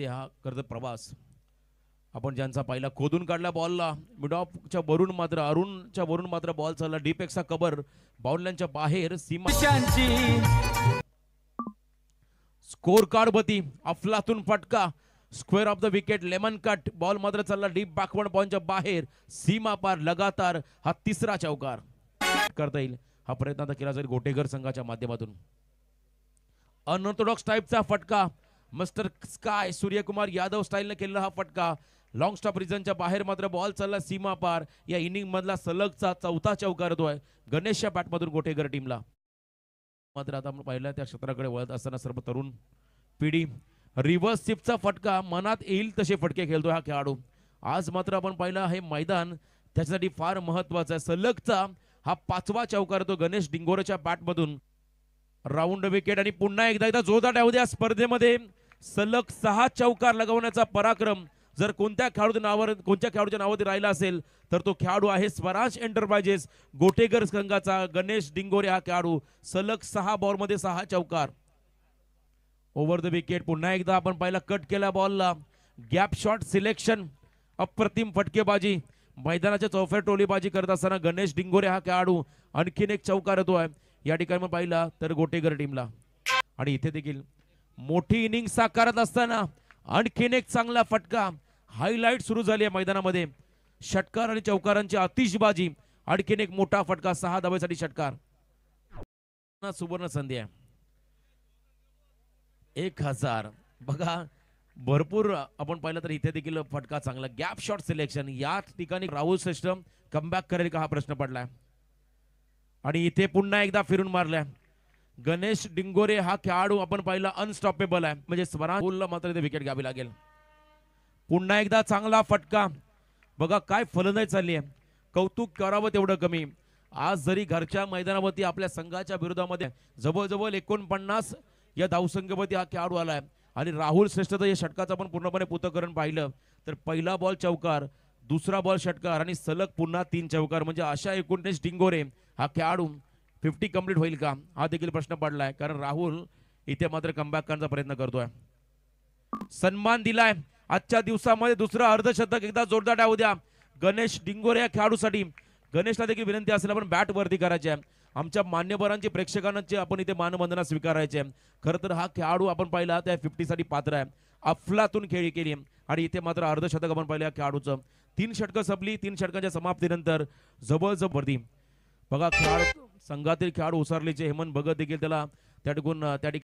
ते हा कर्ज प्रवास आपण ज्यांचा पहिला खोदून काढला बॉलला मिडॉपच्या वरून मात्र अरुणच्या वरून मात्र बॉल चालला डीपेक्सचा कबर बाउंडलँडच्या बाहेर सीमा स्कोर कार्ड बती अफलातून फटका स्क्वेअर ऑफ द विकेट लेमन कट बॉल मात्र चालला डीप बाकवण बॉलच्या बाहेर सीमा पार लगातार हा तिसरा चौकार करता येईल हा प्रयत्न आता केला जाईल गोटेघर संघाच्या माध्यमातून अनऑर्थोडॉक्स टाईपचा फटका मस्टर स्काय सूर्यकुमार यादव स्टाईलनं केलेला हा फटका लॉंग स्टॉप रिझनच्या बाहेर मात्र बॉल चालला सीमा पार या इनिंगमधला सलगचा चौथा चौकार आहे गणेशच्या बॅटमधून गोटेगर टीमला मात्र आता पाहिलं त्या क्षेत्राकडे वळत असताना सर्व तरुण पिढी रिव्हर्स सिपचा फटका मनात येईल तसे फटके खेळतो हा खेळाडू आज मात्र आपण पाहिलं हे मैदान त्याच्यासाठी फार महत्वाचं आहे सलगचा हा पाचवा चौकार तो गणेश डिंगोरेच्या बॅटमधून राऊंड विकेट आणि पुन्हा एकदा एकदा जोरदार द्या स्पर्धेमध्ये सलग सहा चौकार लगवण्याचा पराक्रम जर कोणत्या खेळाडू नावावर कोणत्या खेळाडूच्या नावावर राहिला असेल तर तो खेळाडू आहे स्वराज एंटरप्राइजेस गोटेगर संघाचा गणेश डिंगोरे हा खेळाडू सलग सहा बॉलमध्ये सहा चौकार ओव्हर द विकेट पुन्हा एकदा आपण पहिला कट केला बॉलला गॅप शॉट सिलेक्शन अप्रतिम फटकेबाजी मैदानाच्या चौफ्या टोलीबाजी करत असताना गणेश डिंगोरे हा खेळाडू आणखीन एक चौकार येतो आहे या ठिकाणी पाहिला तर गोटेगर टीमला आणि इथे देखील मोठी इनिंग साकारत असताना आणखीन एक चांगला फटका हायलाईट सुरू झाली आहे मैदानामध्ये षटकार आणि चौकारांची अतिशबाजी आणखीन एक मोठा फटका सहा धाब्यासाठी षटकार सुवर्ण संधी आहे एक हजार बघा भरपूर आपण पाहिलं तर इथे देखील फटका चांगला गॅप शॉट सिलेक्शन या ठिकाणी राहुल सिस्टम कमबॅक करेल का हा प्रश्न पडलाय आणि इथे पुन्हा एकदा फिरून मारलाय गणेश डिंगोरे हा खेळाडू आपण पाहिला अनस्टॉपेबल आहे म्हणजे स्वराज मात्र ते विकेट घ्यावी लागेल पुन्हा एकदा चांगला फटका बघा काय फलंदय चालली आहे कौतुक करावं तेवढं कमी आज जरी घरच्या मैदानावरती आपल्या संघाच्या विरोधामध्ये जवळजवळ एकोणपन्नास या धावसंख्येवरती हा खेळाडू आला आहे आणि राहुल तर या षटकाचं आपण पूर्णपणे पुतकरण पाहिलं तर पहिला बॉल चौकार दुसरा बॉल षटकार आणि सलग पुन्हा तीन चौकार म्हणजे अशा एकोणतीस डिंगोरे हा खेळाडू फिफ्टी कम्प्लीट होईल का हा देखील प्रश्न पडलाय कारण राहुल इथे मात्र कमबॅक करण्याचा प्रयत्न करतोय सन्मान दिलाय आजच्या दिवसामध्ये दुसरं अर्धशतक एकदा जोरदार डाव द्या गणेश डिंगोरे या खेळाडूसाठी गणेशला देखील विनंती असेल आपण बॅट वरती करायची आहे आमच्या मान्यवरांची प्रेक्षकांची आपण इथे मानवंदना स्वीकारायची आहे खरं तर हा खेळाडू आपण पाहिला त्या साठी पात्र आहे अफलातून खेळी केली आणि इथे मात्र अर्धशतक आपण पाहिलं या खेळाडूचं तीन षटकं संपली तीन षटकांच्या समाप्तीनंतर जवळजवळ वर्दी बघा खेळाडू संघातील खेळाडू ओसारलेचे हेमंत भगत देखील त्याला त्या ठिकून त्या ठिकाणी